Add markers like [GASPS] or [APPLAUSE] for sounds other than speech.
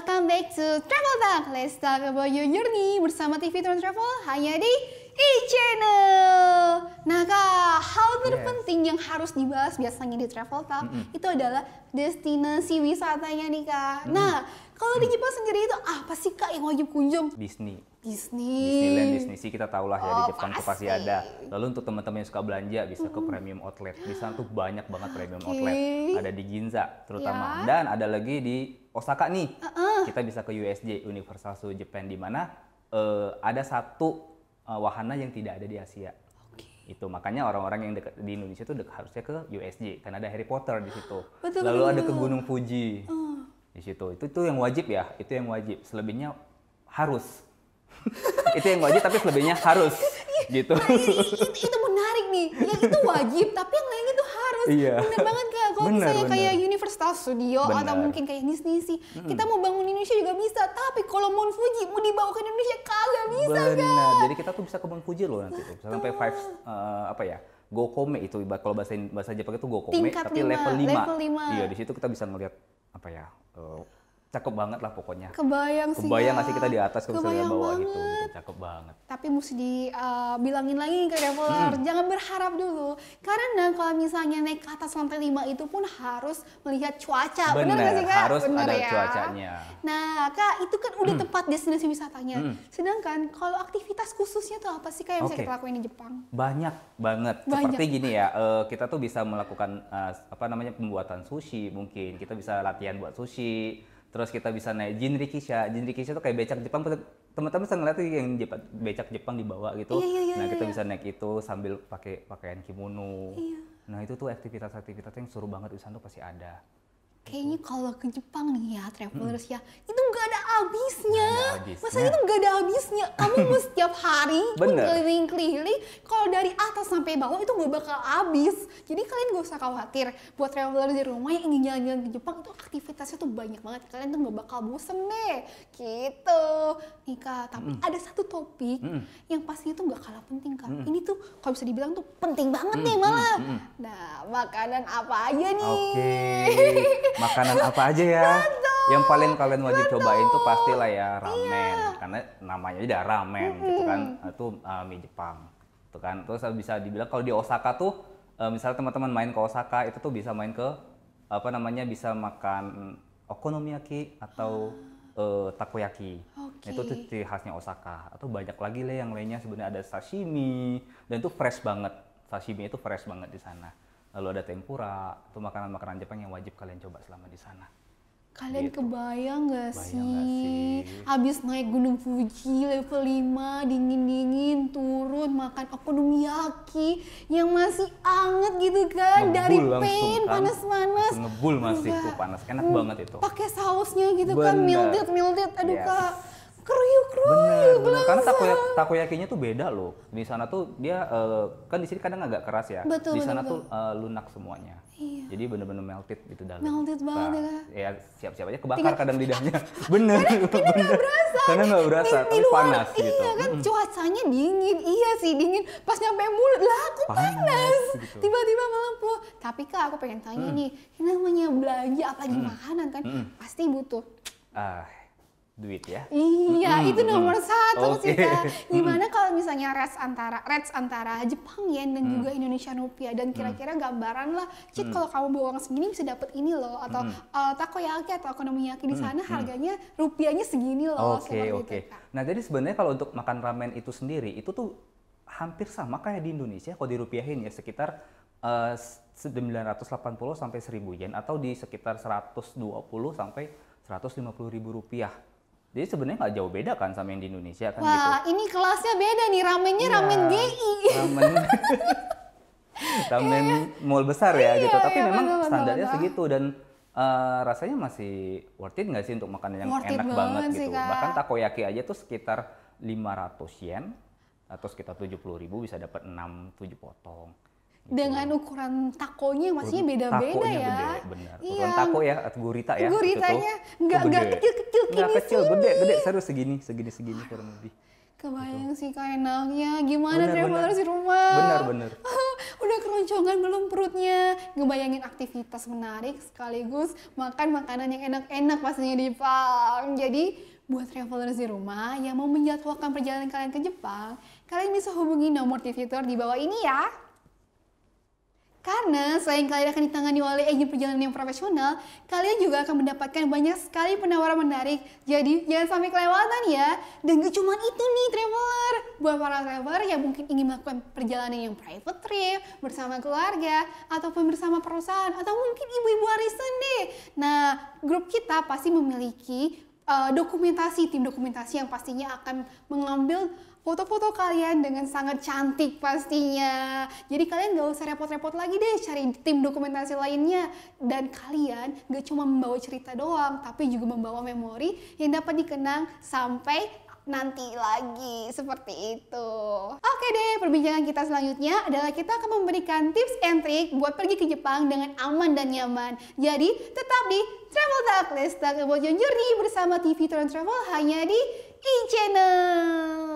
Welcome back to Travel Talk. Let's talk about your journey bersama TV Trans Travel hanya di e-channel. Nah kak, hal terpenting yes. yang harus dibahas biasanya di Travel Talk mm -hmm. itu adalah destinasi wisatanya nih kak. Mm -hmm. Nah kalau di Jepang sendiri itu apa sih kak yang wajib kunjung? Disney. Disney. Disneyland, Disney sih kita tahu lah. ya di oh, Jepang pasti. pasti ada. Lalu untuk teman-teman yang suka belanja bisa ke premium outlet. Di sana tuh banyak banget premium okay. [GASPS] outlet. Ada di Ginza terutama ya. dan ada lagi di Osaka nih, uh -uh. kita bisa ke USJ Universal Studio Japan di mana uh, ada satu uh, wahana yang tidak ada di Asia. Okay. Itu makanya orang-orang yang dekat di Indonesia itu dekat harusnya ke USJ karena ada Harry Potter di situ. [GASPS] Betul, Lalu betul. ada ke Gunung Fuji. Uh. Di situ. Itu itu yang wajib ya, itu yang wajib. Selebihnya harus. [LAUGHS] itu yang wajib tapi selebihnya harus [LAUGHS] iya, gitu. Nah, itu, itu benar nih yang itu wajib [LAUGHS] tapi yang lain itu harus iya. bener banget kak kalau misalnya bener. kayak Universal Studio bener. atau mungkin kayak Disney sih hmm kita mau bangun Indonesia juga bisa tapi kalau Mount Fuji mau dibawa ke Indonesia kagak bisa bener. kak jadi kita tuh bisa ke Mount Fuji loh nanti tuh sampai five uh, apa ya Gokome itu kalau bahasa bahasa Jepang itu Gokome Tingkat tapi lima. level 5. Iya, di situ kita bisa ngelihat apa ya? Eh, cakep banget lah pokoknya. Kebayang sih. Kebayang nggak sih kita di atas ke bawah gitu, banget. gitu, cakep banget. Tapi mesti dibilangin eh, uh, lagi ke traveler, hmm. jangan berharap dulu. Karena kalau misalnya naik ke atas lantai 5 itu pun harus melihat cuaca. Benar nggak sih kak? Harus Bener ada ya? cuacanya. Nah kak itu kan udah hmm. tempat destinasi wisatanya. Hmm. Sedangkan kalau aktivitas khususnya tuh apa sih kak yang okay. bisa kita lakuin di Jepang? Banyak banget. Banyak. Seperti gini ya, uh, kita tuh bisa melakukan uh, apa namanya pembuatan sushi mungkin. Kita bisa latihan buat sushi terus kita bisa naik jinrikisha, jinrikisha tuh kayak becak Jepang teman-teman bisa ngeliat yang becak Jepang dibawa gitu iya, iya, iya, nah iya, kita iya. bisa naik itu sambil pakai pakaian kimono iya. nah itu tuh aktivitas-aktivitas yang seru banget di sana tuh pasti ada kayaknya gitu. kalau ke Jepang nih ya travelers hmm. ya itu nggak ada habisnya. masanya habisnya. Masa itu gak ada habisnya. Kamu mau [LAUGHS] setiap hari keliling-keliling. Kalau dari atas sampai bawah itu gak bakal habis. Jadi kalian gak usah khawatir. Buat traveler di rumah yang ingin jalan-jalan ke Jepang itu aktivitasnya tuh banyak banget. Kalian tuh gak bakal bosen deh. Gitu. nika tapi mm. ada satu topik mm. yang pastinya tuh gak kalah penting kan. Mm. Ini tuh kalau bisa dibilang tuh penting banget mm. nih malah. Mm. Nah, makanan apa aja nih? Okay. [LAUGHS] Makanan apa aja ya? yang paling kalian wajib cobain tuh pastilah ya ramen iya. karena namanya udah ramen hmm. gitu kan itu uh, mie Jepang itu kan terus bisa dibilang kalau di Osaka tuh uh, misalnya teman-teman main ke Osaka itu tuh bisa main ke apa namanya bisa makan okonomiyaki atau uh, takoyaki okay. itu tuh ciri khasnya Osaka atau banyak lagi lah yang lainnya sebenarnya ada sashimi dan itu fresh banget sashimi itu fresh banget di sana lalu ada tempura itu makanan-makanan Jepang yang wajib kalian coba selama di sana Kalian gitu. kebayang gak sih? Habis naik Gunung Fuji level 5, dingin-dingin, turun, makan okonomiyaki yang masih anget gitu kan. Ngebul Dari pain, kan? panas-panas. Ngebul masih tuh panas, enak hmm, banget itu. Pakai sausnya gitu kan, Bener. kan, melted, melted. Aduh yes. kak kruyuk bener, bener. karena takoyakinya tuh beda loh di sana tuh dia uh, kan di sini kadang agak keras ya betul, di sana betul. tuh eh, uh, lunak semuanya iya. jadi bener-bener melted gitu dalam melted nah, banget nah, ya siap-siap aja kebakar Tinggal. kadang lidahnya [LAUGHS] [LAUGHS] bener karena, nggak berasa karena gak berasa di, tapi di luar, panas iya, gitu kan mm. cuacanya dingin iya sih dingin pas nyampe mulut lah aku panas, panas. Gitu. tiba-tiba melepuh tapi kak aku pengen tanya mm. nih ini namanya belanja apa mm. makanan kan mm. pasti butuh ah duit ya. Iya, hmm. itu nomor satu okay. kita. [LAUGHS] Gimana kalau misalnya rates antara rates antara Jepang yen dan hmm. juga mm. indonesia rupiah dan mm. kira-kira gambaran lah, Cit hmm. kalau kamu bawa uang segini bisa dapat ini loh atau hmm. uh, takoyaki atau ekonomiyaki di mm, sana hmm. harganya rupiahnya segini loh. Oke, okay, oke. Okay. nah, jadi sebenarnya kalau untuk makan ramen itu sendiri itu tuh hampir sama kayak di Indonesia kalau dirupiahin ya sekitar eh, uh, 980 sampai 1000 yen atau di sekitar 120 sampai 150 ribu rupiah jadi sebenarnya nggak jauh beda kan sama yang di Indonesia kan Wah, gitu. Wah, ini kelasnya beda nih ramennya iya, ramen GI. Ramen [LAUGHS] ramen iya. mall besar ya yeah, gitu. Tapi iya, memang bener, standarnya bener. segitu dan uh, rasanya masih worth it nggak sih untuk makanan yang worth enak banget, banget sih, gitu. Kak. Bahkan takoyaki aja tuh sekitar 500 yen atau sekitar 70 ribu bisa dapat 6 7 potong dengan ukuran takonya maksudnya beda-beda ya. benar. Iya. Ukuran tako ya atau gurita ya. Guritanya nggak nggak kecil-kecil gini sih. kecil, gede, gede serius segini, segini segini kurang lebih. Kebayang gitu. sih kak enaknya, gimana traveler travelers di rumah. Benar, benar. [LAUGHS] Udah keroncongan belum perutnya. Ngebayangin aktivitas menarik sekaligus makan makanan yang enak-enak pastinya di Jepang. Jadi buat travelers di rumah yang mau menjadwalkan perjalanan kalian ke Jepang, kalian bisa hubungi nomor TV fitur di bawah ini ya. Karena selain kalian akan ditangani oleh agen perjalanan yang profesional, kalian juga akan mendapatkan banyak sekali penawaran menarik. Jadi jangan sampai kelewatan ya. Dan gak cuma itu nih traveler. Buat para traveler yang mungkin ingin melakukan perjalanan yang private trip, bersama keluarga, ataupun bersama perusahaan, atau mungkin ibu-ibu arisan deh. Nah, grup kita pasti memiliki uh, dokumentasi, tim dokumentasi yang pastinya akan mengambil foto-foto kalian dengan sangat cantik pastinya. Jadi kalian gak usah repot-repot lagi deh cari tim dokumentasi lainnya. Dan kalian gak cuma membawa cerita doang, tapi juga membawa memori yang dapat dikenang sampai nanti lagi seperti itu. Oke deh, perbincangan kita selanjutnya adalah kita akan memberikan tips and trick buat pergi ke Jepang dengan aman dan nyaman. Jadi tetap di Travel Talk, let's talk about your journey bersama TV Trans Travel hanya di e-channel.